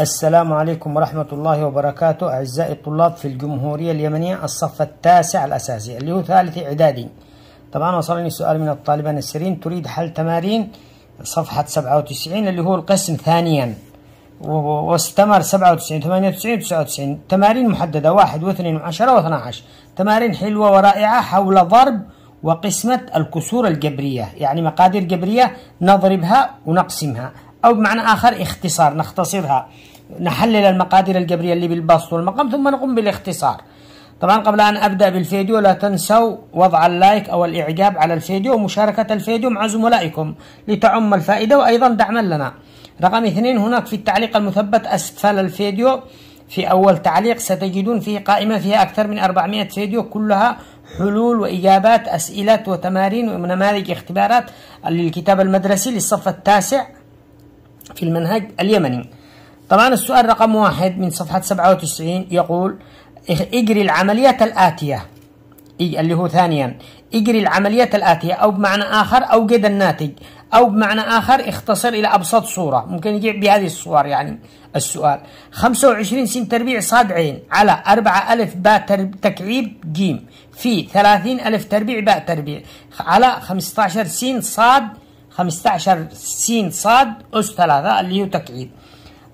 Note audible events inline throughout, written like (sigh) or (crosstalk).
السلام عليكم ورحمة الله وبركاته أعزائي الطلاب في الجمهورية اليمنية الصف التاسع الأساسي اللي هو ثالث إعدادي طبعا وصلني سؤال من الطالبة نسرين تريد حل تمارين صفحة 97 اللي هو القسم ثانيا واستمر 97 98 99 تمارين محددة 1 و2 و10 و12 تمارين حلوة ورائعة حول ضرب وقسمة الكسور الجبرية يعني مقادير جبرية نضربها ونقسمها أو بمعنى آخر اختصار نختصرها نحلل المقادير الجبرية اللي بالبسط والمقام ثم نقوم بالاختصار طبعا قبل أن أبدأ بالفيديو لا تنسوا وضع اللايك أو الإعجاب على الفيديو ومشاركة الفيديو مع زملائكم لتعم الفائدة وأيضا دعما لنا رقم اثنين هناك في التعليق المثبت أسفل الفيديو في أول تعليق ستجدون فيه قائمة فيها أكثر من 400 فيديو كلها حلول وإجابات أسئلة وتمارين ونماذج اختبارات للكتاب المدرسي للصف التاسع في المنهج اليمني طبعا السؤال رقم واحد من صفحة 97 يقول اجري العمليات الآتية اللي هو ثانيا اجري العمليات الآتية أو بمعنى آخر أوجد الناتج أو بمعنى آخر اختصر إلى أبسط صورة ممكن يجيب بهذه الصور يعني السؤال 25 سين تربيع صاد عين على 4 ألف باء تكعيب جيم في 30 ألف تربيع باء تربيع على 15 سين صاد 15 س ص أس 3 اللي هو تكعيب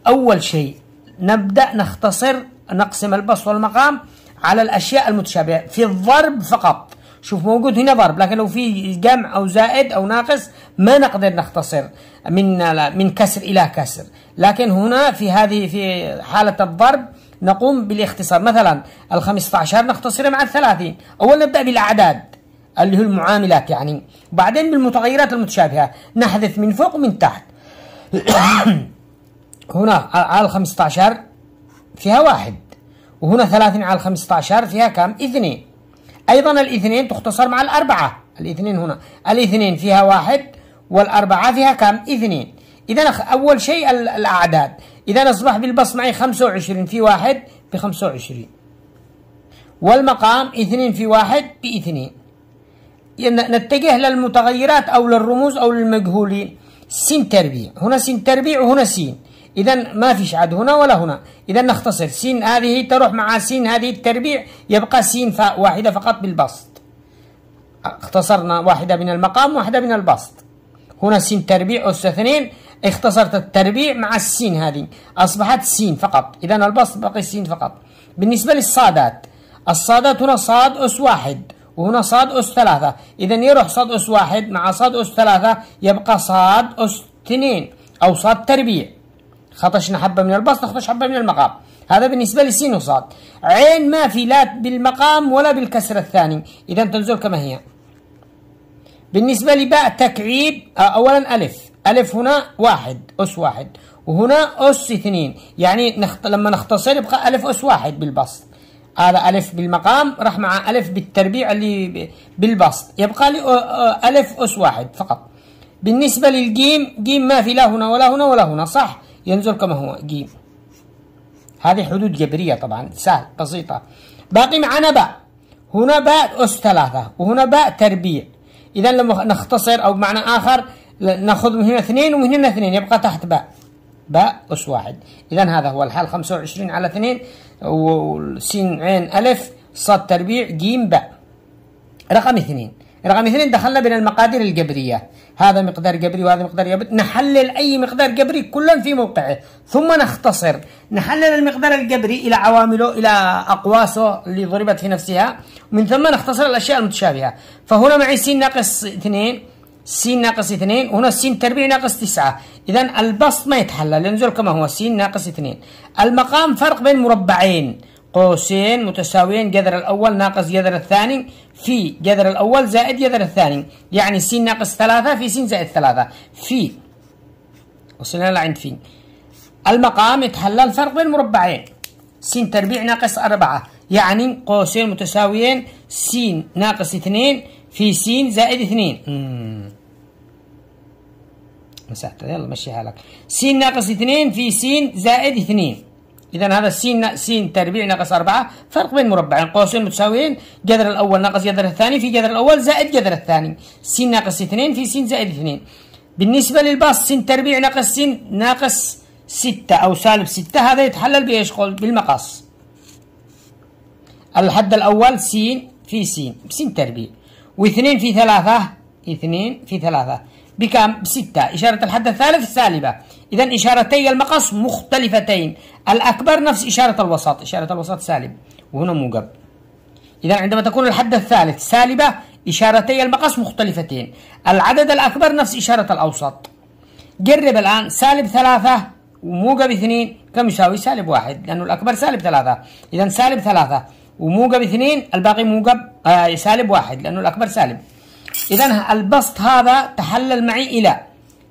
أول شيء نبدأ نختصر نقسم البسط والمقام على الأشياء المتشابهة في الضرب فقط شوف موجود هنا ضرب لكن لو في جمع أو زائد أو ناقص ما نقدر نختصر من من كسر إلى كسر لكن هنا في هذه في حالة الضرب نقوم بالاختصار مثلا ال 15 نختصر مع ال 30 أول نبدأ بالأعداد اللي هو المعاملات يعني وبعدين بالمتغيرات المتشابهة نحذف من فوق ومن تحت (coughs) هنا على 15 فيها واحد وهنا 30 على 15 فيها كم اثنين أيضا الاثنين تختصر مع الأربعة الاثنين هنا الاثنين فيها واحد والأربعة فيها كم اثنين إذا أول شيء الأعداد إذا أصبح بالبسط معي 25 في واحد ب 25 والمقام اثنين في واحد باثنين نتجه للمتغيرات أو للرموز أو للمجهولين سين تربيع هنا سين تربيع وهنا سين إذا ما فيش عد هنا ولا هنا إذا نختصر سين هذه تروح مع سين هذه التربيع يبقى سين فاء واحدة فقط بالبسط اختصرنا واحدة من المقام واحدة من البسط هنا سين تربيع أس اثنين اختصرت التربيع مع السين هذه أصبحت سين فقط إذا البسط بقي سين فقط بالنسبة للصادات الصادات هنا صاد أس واحد وهنا صاد أس ثلاثة إذا يروح صاد أس واحد مع صاد أس ثلاثة يبقى صاد أس اثنين أو صاد تربيع خطشنا حبة من البسط نخطش حبة من المقام هذا بالنسبة لسين وصاد عين ما في لا بالمقام ولا بالكسر الثاني إذا تنزل كما هي بالنسبة لباء تكعيب آه، أولا ألف ألف هنا واحد أس واحد وهنا أس اثنين يعني نخط... لما نختصر يبقى ألف أس واحد بالبسط هذا ألف بالمقام راح مع ألف بالتربيع اللي بالبسط يبقى لي ألف أس واحد فقط بالنسبة للجيم جيم ما في لا هنا ولا هنا ولا هنا صح ينزل كما هو جيم هذه حدود جبرية طبعا سهل بسيطة باقي معنا باء هنا باء أس ثلاثة وهنا باء تربيع إذا لما نختصر أو بمعنى آخر ناخذ من هنا اثنين ومن هنا اثنين يبقى تحت باء باء أس واحد إذا هذا هو الحال 25 على 2 وسين عين ألف صاد تربيع جيم باء رقم اثنين رقم اثنين دخلنا بين المقادير الجبرية هذا مقدار جبري وهذا مقدار جبري نحلل أي مقدار جبري كلا في موقعه ثم نختصر نحلل المقدار الجبري إلى عوامله إلى أقواسه اللي ضربت في نفسها ومن ثم نختصر الأشياء المتشابهة فهنا معي س ناقص اثنين س ناقص 2 وهنا س تربيع ناقص 9 اذا البسط ما يتحلل ينزل كما هو س ناقص 2 المقام فرق بين مربعين قوسين متساويين جذر الاول ناقص جذر الثاني في جذر الاول زائد جذر الثاني يعني س ناقص 3 في س زائد 3 في وصلنا لعند في المقام يتحلل فرق بين مربعين س تربيع ناقص 4 يعني قوسين متساويين س ناقص 2 في س زائد 2 مساحته يلا مشيها لك س ناقص 2 في س زائد 2 إذا هذا س س تربيع ناقص 4 فرق بين مربعين قوسين متساويين جذر الأول ناقص جذر الثاني في جذر الأول زائد جذر الثاني س ناقص 2 في س زائد 2 بالنسبة للباص س تربيع ناقص س ناقص 6 أو سالب 6 هذا يتحلل بإيش قول بالمقص الحد الأول س في س س تربيع واثنين في ثلاثة اثنين في ثلاثة بكم؟ بستة إشارة الحد الثالث سالبة إذا إشارتي المقص مختلفتين الأكبر نفس إشارة الوسط إشارة الوسط سالب وهنا موجب إذا عندما تكون الحد الثالث سالبة إشارتي المقص مختلفتين العدد الأكبر نفس إشارة الأوسط جرب الآن سالب ثلاثة وموجب اثنين كم يساوي سالب واحد لأنه الأكبر سالب ثلاثة إذا سالب ثلاثة وموجب اثنين الباقي موجب آه سالب واحد لأنه الأكبر سالب إذا البسط هذا تحلل معي إلى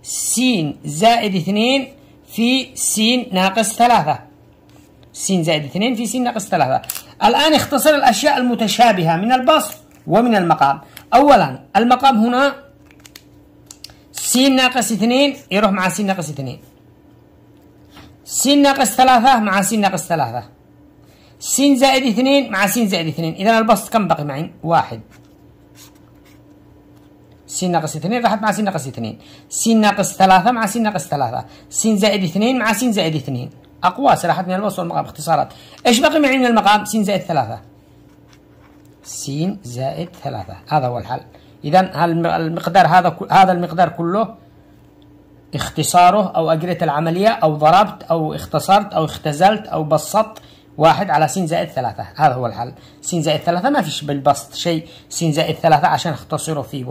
س زائد اثنين في س ناقص ثلاثة. سين زائد اثنين في سين ناقص ثلاثة. الآن اختصر الأشياء المتشابهة من البسط ومن المقام. أولاً المقام هنا سين ناقص اثنين يروح مع سين ناقص اثنين. سين ناقص ثلاثة مع سين ناقص ثلاثة. سين زائد اثنين مع سين زائد اثنين. إذا البسط كم بقي معي؟ واحد. س ناقص اثنين راحت مع س ناقص اثنين س ناقص ثلاثة مع س ناقص ثلاثة س زائد اثنين مع س زائد اثنين اقواس راحت من الوصف والمقام اختصارات ايش بقي معي من المقام س زائد ثلاثة س زائد ثلاثة هذا هو الحل اذا المقدار هذا هذا المقدار كله اختصاره او اجريت العمليه او ضربت او اختصرت او اختزلت او بسطت واحد على س زائد ثلاثة هذا هو الحل س زائد ثلاثة ما فيش بالبسط شيء س زائد ثلاثة عشان اختصره فيه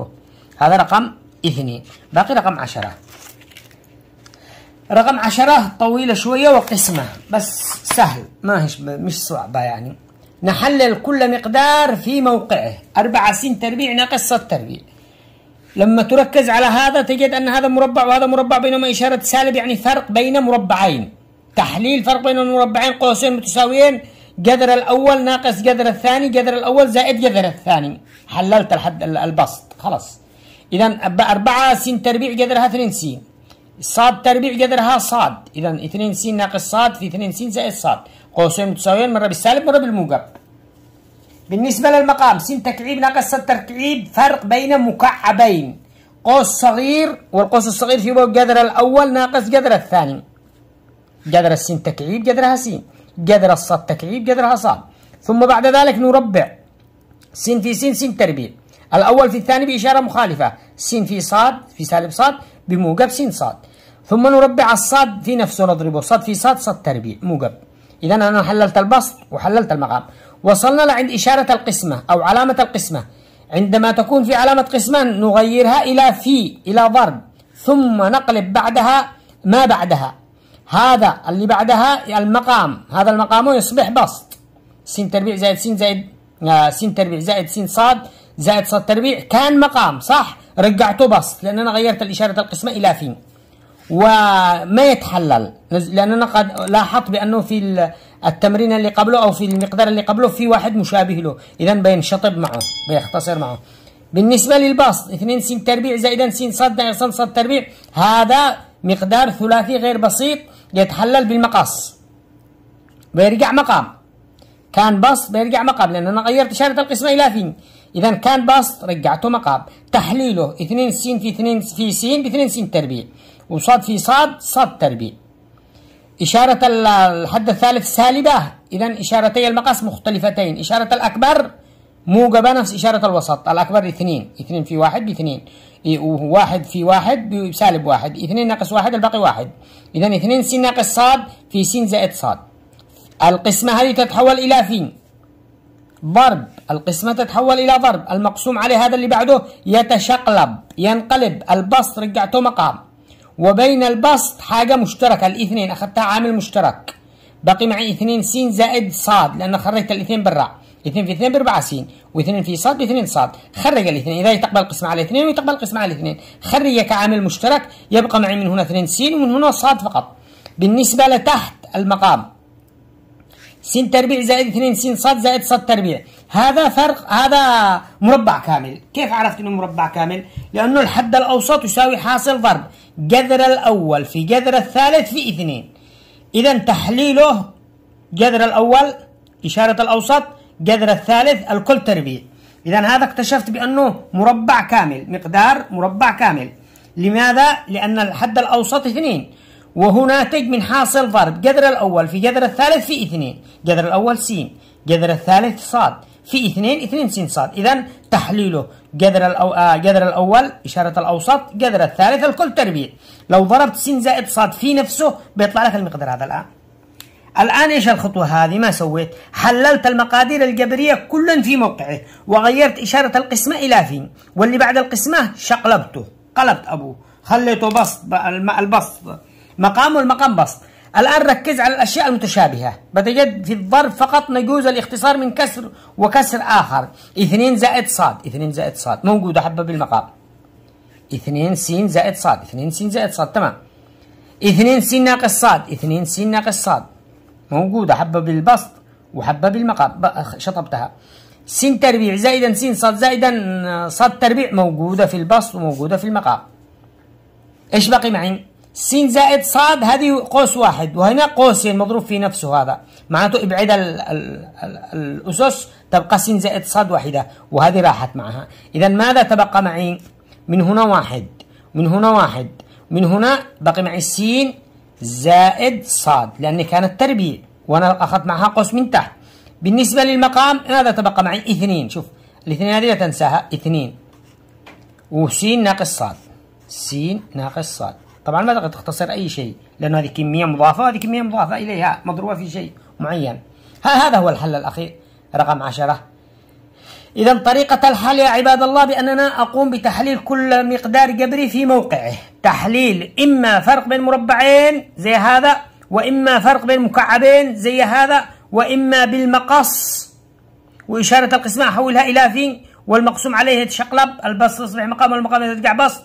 هذا رقم اثنين باقي رقم عشرة رقم عشرة طويلة شوية وقسمة بس سهل ما هيش مش صعبة يعني نحلل كل مقدار في موقعه أربعة س تربيع ناقص ص تربيع لما تركز على هذا تجد أن هذا مربع وهذا مربع بينهما إشارة سالب يعني فرق بين مربعين تحليل فرق بين المربعين قوسين متساويين جذر الأول ناقص جذر الثاني جذر الأول زائد جذر الثاني حللت الحد البسط خلاص إذا أربعة سين تربيع قدرها اثنين سين صاد تربيع قدرها صاد إذا اثنين سين ناقص صاد في اثنين سين زائد صاد قوسين متساويين مرة بالسالب مرة بالموجب بالنسبة للمقام سين تكعيب ناقص صاد تكعيب فرق بين مكعبين قوس صغير والقوس الصغير في قدر الأول ناقص قدر الثاني قدر السين تكعيب قدرها سين قدر الصاد تكعيب قدرها صاد ثم بعد ذلك نربع سين في سين سين تربيع الأول في الثاني بإشارة مخالفة س في صاد في سالب صاد بموجب س صاد ثم نربع الصاد في نفسه نضربه صاد في صاد صاد تربيع موجب إذا أنا حللت البسط وحللت المقام وصلنا لعند إشارة القسمة أو علامة القسمة عندما تكون في علامة قسمة نغيرها إلى في إلى ضرب ثم نقلب بعدها ما بعدها هذا اللي بعدها المقام هذا المقام يصبح بسط س تربيع زائد س زائد آه، س تربيع زائد س صاد زائد صد تربيع كان مقام صح رجعته بسط لان انا غيرت الاشاره القسمه الى في وما يتحلل لان انا قد لاحظت بانه في التمرين اللي قبله او في المقدار اللي قبله في واحد مشابه له اذا بينشطب معه بيختصر معه بالنسبه للبسط 2 س تربيع زائدا س ص ناقص ص تربيع هذا مقدار ثلاثي غير بسيط يتحلل بالمقص بيرجع مقام كان بسط بيرجع مقام لان انا غيرت اشاره القسمه الى فين اذا كان بسط رجعته مقام تحليله 2 س في 2 في س ب 2 س تربيع وص في ص ص تربيع إشارة الحد الثالث سالبة إذا إشارتي المقاس مختلفتين إشارة الأكبر موجبة نفس إشارة الوسط الأكبر اثنين اثنين في واحد باثنين إيه، واحد في واحد بسالب واحد اثنين ناقص واحد الباقي واحد إذا 2 س ناقص ص في س زائد ص القسمة هذه تتحول إلى فين ضرب القسمة تتحول إلى ضرب المقسوم عليه هذا اللي بعده يتشقلب ينقلب البسط رجعته مقام وبين البسط حاجة مشتركة الاثنين أخذتها عامل مشترك بقي معي اثنين س زائد صاد لأن خرجت الاثنين برا اثنين في اثنين باربعة س واثنين في صاد باثنين صاد خرج الاثنين إذا يتقبل القسمة على اثنين ويتقبل القسمة على اثنين خرج كعامل مشترك يبقى معي من هنا اثنين س ومن هنا صاد فقط بالنسبة لتحت المقام س تربيع زائد 2 س ص زائد ص تربيع هذا فرق هذا مربع كامل كيف عرفت انه مربع كامل لانه الحد الاوسط يساوي حاصل ضرب جذر الاول في جذر الثالث في اثنين اذا تحليله جذر الاول اشاره الاوسط جذر الثالث الكل تربيع اذا هذا اكتشفت بانه مربع كامل مقدار مربع كامل لماذا لان الحد الاوسط اثنين وهنا من حاصل ضرب جذر الأول في جذر الثالث في اثنين جذر الأول سين جذر الثالث صاد في اثنين اثنين سين صاد إذا تحليله جذر, الأو... آه جذر الأول إشارة الأوسط جذر الثالث الكل تربيع لو ضربت سين زائد صاد في نفسه بيطلع لك المقدار هذا الآن الآن إيش الخطوة هذه ما سويت حللت المقادير الجبرية كلا في موقعه وغيرت إشارة القسمة إلى في واللي بعد القسمة شقلبته قلبت أبوه خليته بسط البسط مقام والمقام بسط الآن ركز على الأشياء المتشابهة بتجد في الضرب فقط يجوز الاختصار من كسر وكسر آخر اثنين زائد صاد اثنين زائد صاد موجودة حبة بالمقام اثنين سين زائد صاد اثنين سين زائد صاد تمام اثنين سين ناقص صاد اثنين سين ناقص صاد موجودة حبة بالبسط وحبة بالمقام شطبتها سين تربيع زائدا سين صاد زائدا آه، صاد تربيع موجودة في البسط وموجودة في المقام ايش بقي معي؟ س زائد ص هذه قوس واحد وهنا قوسين مضروب في نفسه هذا معناته ابعد ال ال ال الأسس تبقى س زائد ص واحدة وهذه راحت معها إذا ماذا تبقى معي من هنا واحد من هنا واحد من هنا بقي معي س زائد ص لأن كانت تربيع وأنا أخذت معها قوس من تحت بالنسبة للمقام ماذا تبقى معي اثنين شوف الاثنين هذه لا تنساها اثنين وس ناقص ص س ناقص صاد طبعا ما تختصر أي شيء لأن هذه كمية مضافة وهذه كمية مضافة إليها مضروبة في شيء معين هذا هو الحل الأخير رقم 10 إذا طريقة الحل يا عباد الله بأننا أقوم بتحليل كل مقدار جبري في موقعه تحليل إما فرق بين مربعين زي هذا وإما فرق بين مكعبين زي هذا وإما بالمقص وإشارة القسمة أحولها إلى فين والمقسوم عليه يتشقلب البسط يصبح مقام والمقام يرجع بسط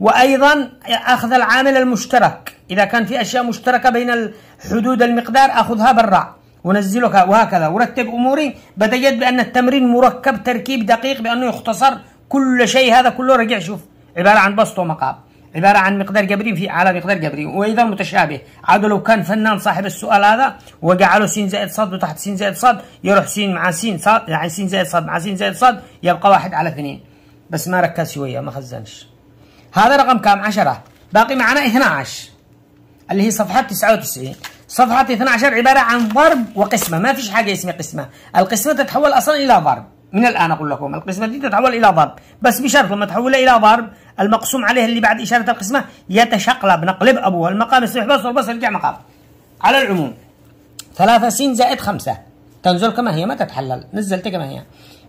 وأيضا أخذ العامل المشترك إذا كان في أشياء مشتركة بين حدود المقدار أخذها برا ونزلك وهكذا ورتب أموري بتجد بأن التمرين مركب تركيب دقيق بأنه يختصر كل شيء هذا كله رجع شوف عبارة عن بسط ومقام عبارة عن مقدار جبري في على مقدار جبري وايضا متشابه عاد لو كان فنان صاحب السؤال هذا وجعله س زائد ص وتحت س زائد ص يروح س مع س ص يعني س زائد ص مع س زائد ص يبقى واحد على اثنين بس ما ركز شوية ما خزنش هذا رقم كام 10 باقي معنا 12 اللي هي صفحة 99 صفحة 12 عبارة عن ضرب وقسمة ما فيش حاجة اسمها قسمة القسمة تتحول أصلا إلى ضرب من الآن أقول لكم القسمة دي تتحول إلى ضرب بس بشرط لما تحولها إلى ضرب المقسوم عليه اللي بعد إشارة القسمة يتشقلب نقلب أبوه المقام يصبح بس وبس يرجع مقام على العموم 3 س زائد 5 تنزل كما هي ما تتحلل نزلت كما هي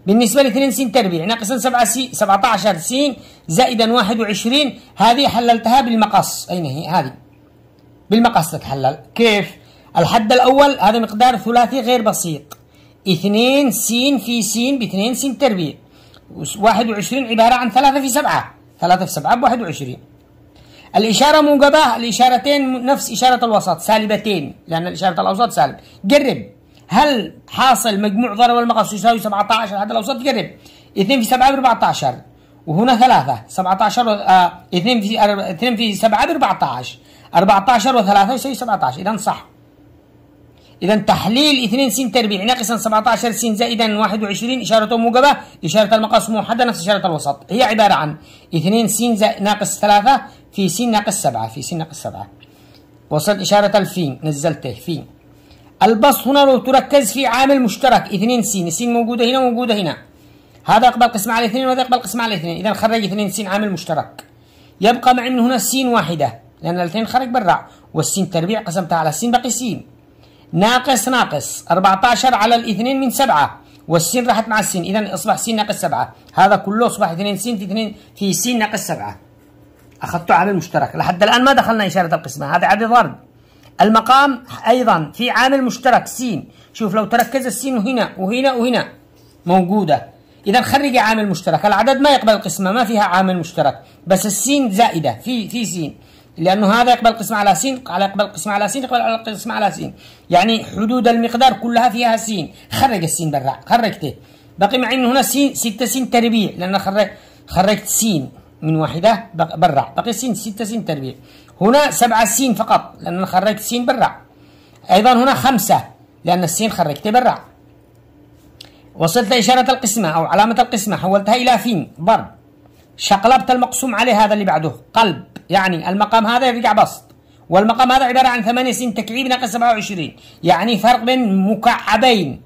بالنسبة ل 2 س تربيع ناقصا 7 س 17 س زائدا 21 هذه حللتها بالمقص أين هي هذه بالمقص تتحلل كيف؟ الحد الأول هذا مقدار ثلاثي غير بسيط 2 س في س ب 2 س تربيع 21 عبارة عن 3 في 7 3 في 7 ب 21 الإشارة موجبة الإشارتين نفس إشارة الوسط سالبتين لأن الاشاره الأوسط سالب قرب هل حاصل مجموع ضرب المقص يساوي 17 هذا لو صرت تقرب 2 في 7 ب 14 وهنا ثلاثة 17 آه 2 في 2 في 7 ب 14 14 و3 يساوي 17 إذا صح إذا تحليل 2 س تربيع ناقصا 17 س زائدا 21 إشارته موجبة إشارة المقص موحدة نفس إشارة الوسط هي عبارة عن 2 س ناقص 3 في س ناقص 7 في س ناقص 7 وصلت إشارة الفين نزلته فين البسط هنا لو تركز في عامل مشترك اثنين سين سين موجوده هنا وموجوده هنا هذا يقبل قسم على اثنين وهذا يقبل قسم على اثنين اذا خرج اثنين سين عامل مشترك يبقى مع من هنا سين واحده لان الاثنين خرج برا والسين تربيع قسمتها على السين باقي سين ناقص ناقص 14 على الاثنين من سبعه والسين راحت مع السين اذا اصبح سين ناقص سبعه هذا كله اصبح اثنين سين في اثنين في سين ناقص سبعه اخذته عامل مشترك لحد الان ما دخلنا اشاره القسمه هذا عدد ضرب المقام ايضا في عامل مشترك سين شوف لو تركز السين هنا وهنا وهنا موجوده اذا خرج عامل مشترك العدد ما يقبل القسمه ما فيها عامل مشترك بس السين زائده في في سين لانه هذا يقبل قسمه على سين على يقبل قسمه على سين يقبل على قسمه على سين يعني حدود المقدار كلها فيها سين خرج السين برا خرجته بقي معي انه هنا سين 6 سين تربيع لان خرجت خرجت سين من واحده برا بقي سين 6 سين تربيع هنا سبعة سين فقط لأن أنا خرجت سين برا أيضا هنا خمسة لأن السين خرجت برا وصلت إشارة القسمة أو علامة القسمة حولتها إلى فين ضرب شقلبت المقسوم عليه هذا اللي بعده قلب يعني المقام هذا يرجع بسط والمقام هذا عبارة عن ثمانية سين تكعيب ناقص 27 يعني فرق بين مكعبين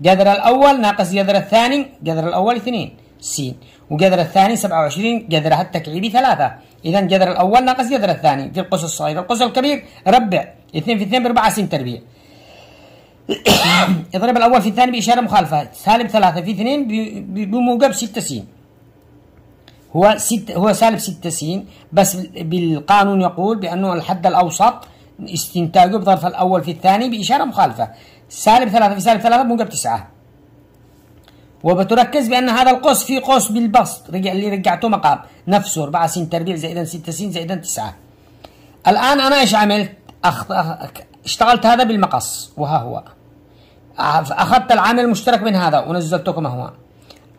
جذر الأول ناقص جذر الثاني جذر الأول اثنين س وجذر الثاني 27 جذرها التكعيبي ثلاثة إذا جذر الأول ناقص جذر الثاني في القوس الصغير القوس الكبير ربع 2 في 2 ب 4 س تربيع (coughs) اضرب الأول في الثاني بإشارة مخالفة سالب ثلاثة في 2 بموجب 6 س هو ست هو سالب 6 س بس بالقانون يقول بأنه الحد الأوسط استنتاجه بظرف الأول في الثاني بإشارة مخالفة سالب ثلاثة في سالب ثلاثة بموجب 9 وبتركز بان هذا القوس في قوس بالبسط رجع اللي رجعته مقام نفسه 4 س تربيع زائدا 6 س زائدا 9 الان انا ايش عملت أخط... اشتغلت هذا بالمقص وها هو اخذت العامل المشترك بين هذا ونزلته كما هو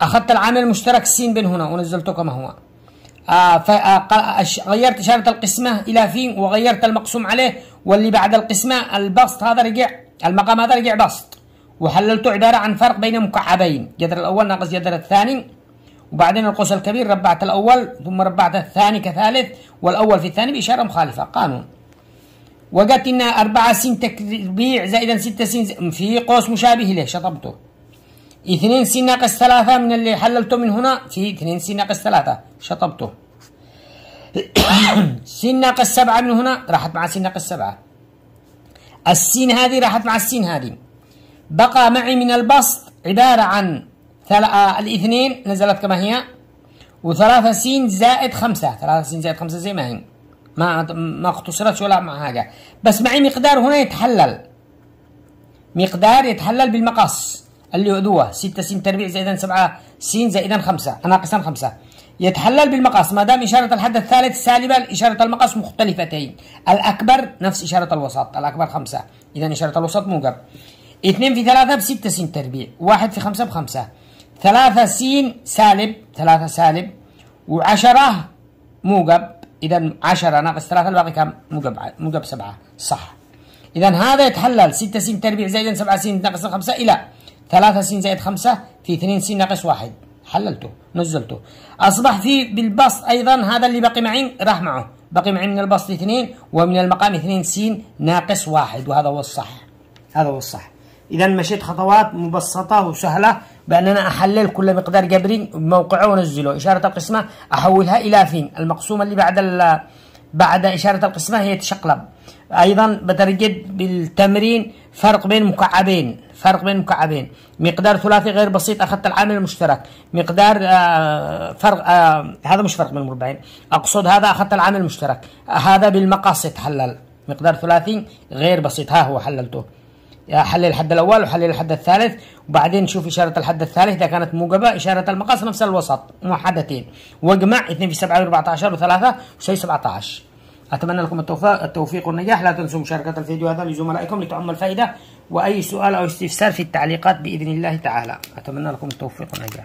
اخذت العامل المشترك س بين هنا ونزلته كما هو آه، آه، غيرت إشارة القسمة إلى في وغيرت المقسوم عليه واللي بعد القسمة البسط هذا رجع المقام هذا رجع بسط وحللته عبارة عن فرق بين مكعبين جذر الأول ناقص جذر الثاني وبعدين القوس الكبير ربعت الأول ثم ربعت الثاني كثالث والأول في الثاني بإشارة مخالفة قانون وقالت إن أربعة سين تربيع زائدا ستة سين في قوس مشابه له شطبته اثنين سين ناقص ثلاثة من اللي حللته من هنا في اثنين سين ناقص ثلاثة شطبته (coughs) سين ناقص سبعة من هنا راحت مع سين ناقص سبعة السين هذه راحت مع السين هذه بقى معي من البسط عبارة عن آه، الاثنين نزلت كما هي وثلاثة سين زائد خمسة ثلاثة سين زائد خمسة زي ما هي ما ما اقتصرتش ولا مع حاجة بس معي مقدار هنا يتحلل مقدار يتحلل بالمقص اللي هو 6 س تربيع زائد 7 س زائد 5 ناقصا 5 يتحلل بالمقص ما دام إشارة الحد الثالث سالبة إشارة المقص مختلفتين الأكبر نفس إشارة الوسط الأكبر 5 إذا إشارة الوسط موجب 2 في 3 ب 6 س تربيع 1 في 5 ب 5 3 س سالب 3 سالب و10 موجب اذا 10 ناقص 3 الباقي كم موجب موجب 7 صح اذا هذا يتحلل 6 س تربيع زائد 7 س ناقص 5 الى 3 س زائد 5 في 2 س ناقص 1 حللته نزلته اصبح في بالبسط ايضا هذا اللي بقي معي راح معه بقي معي من البسط 2 ومن المقام 2 س ناقص 1 وهذا هو الصح هذا هو الصح إذا مشيت خطوات مبسطة وسهلة بأن أنا أحلل كل مقدار جبري بموقعه وأنزله إشارة القسمة أحولها إلى فين المقسومة اللي بعد بعد إشارة القسمة هي تشقلب أيضا بترجد بالتمرين فرق بين مكعبين فرق بين مكعبين مقدار ثلاثي غير بسيط أخذت العامل المشترك مقدار آه فرق آه هذا مش فرق بين المربعين أقصد هذا أخذت العامل المشترك هذا بالمقاس يتحلل مقدار ثلاثي غير بسيط ها هو حللته حلل الحد الاول وحلل الحد الثالث وبعدين نشوف اشاره الحد الثالث اذا كانت موجبه اشاره المقاس نفس الوسط موحدتين واجمع 2 في 7 14 و3 في 17 اتمنى لكم التوفيق والنجاح لا تنسوا مشاركه الفيديو هذا لزملائكم لتعم الفائده واي سؤال او استفسار في التعليقات باذن الله تعالى اتمنى لكم التوفيق والنجاح